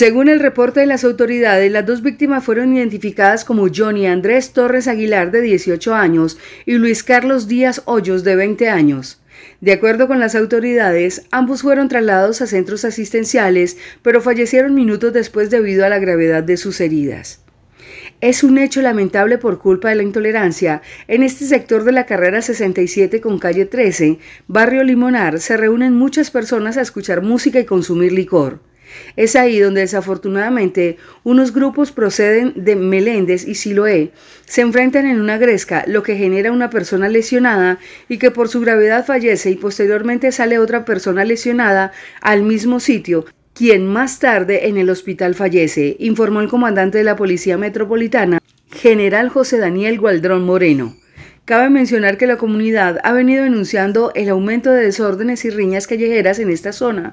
Según el reporte de las autoridades, las dos víctimas fueron identificadas como Johnny Andrés Torres Aguilar de 18 años y Luis Carlos Díaz Hoyos de 20 años. De acuerdo con las autoridades, ambos fueron trasladados a centros asistenciales, pero fallecieron minutos después debido a la gravedad de sus heridas. Es un hecho lamentable por culpa de la intolerancia. En este sector de la carrera 67 con calle 13, barrio Limonar, se reúnen muchas personas a escuchar música y consumir licor. Es ahí donde desafortunadamente unos grupos proceden de Meléndez y Siloé se enfrentan en una gresca, lo que genera una persona lesionada y que por su gravedad fallece y posteriormente sale otra persona lesionada al mismo sitio, quien más tarde en el hospital fallece, informó el comandante de la Policía Metropolitana, general José Daniel Gualdrón Moreno. Cabe mencionar que la comunidad ha venido denunciando el aumento de desórdenes y riñas callejeras en esta zona,